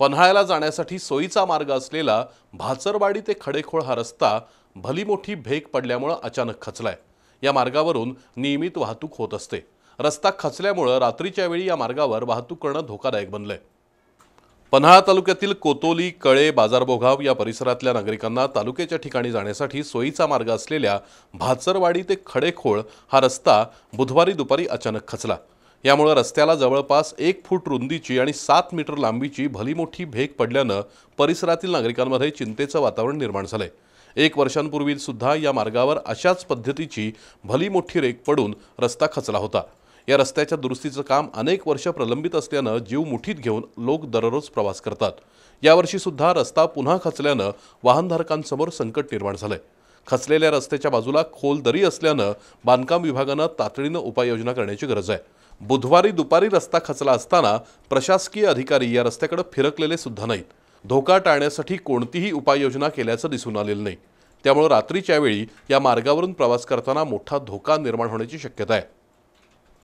पन्हाळ्याला जाण्यासाठी सोयीचा मार्ग असलेला भाचरवाडी ते खडेखोळ हा रस्ता भली मोठी भेक पडल्यामुळं अचानक खचलाय या मार्गावरून नियमित वाहतूक होत असते रस्ता खचल्यामुळं रात्रीच्या वेळी या मार्गावर वाहतूक करणं धोकादायक बनलंय पन्हाळा तालुक्यातील कोतोली कळे बाजारभोगाव या परिसरातल्या नागरिकांना तालुक्याच्या ठिकाणी जाण्यासाठी सोयीचा मार्ग असलेल्या भाचरवाडी ते खडेखोळ हा रस्ता बुधवारी दुपारी अचानक खचला यामुळे रस्त्याला जवळपास एक फूट रुंदीची आणि सात मीटर लांबीची भली मोठी भेग पडल्यानं परिसरातील नागरिकांमध्ये चिंतेचं वातावरण निर्माण झालं आहे एक वर्षांपूर्वी सुद्धा या मार्गावर अशाच पद्धतीची भली मोठी रेख पडून रस्ता खचला होता या रस्त्याच्या दुरुस्तीचं काम अनेक वर्ष प्रलंबित असल्यानं जीव मुठीत घेऊन लोक दररोज प्रवास करतात यावर्षीसुद्धा रस्ता पुन्हा खचल्यानं वाहनधारकांसमोर संकट निर्माण झालं खचलेल्या रस्त्याच्या बाजूला खोल दरी असल्यानं बांधकाम विभागानं तातडीनं उपाययोजना करण्याची गरज आहे बुधवारी दुपारी रस्ता खचला असताना प्रशासकीय अधिकारी या रस्त्याकडे फिरकलेले सुद्धा नाहीत धोका टाळण्यासाठी कोणतीही उपाययोजना केल्याचं दिसून आलेलं नाही त्यामुळे रात्रीच्या वेळी या मार्गावरून प्रवास करताना मोठा धोका निर्माण होण्याची शक्यता आहे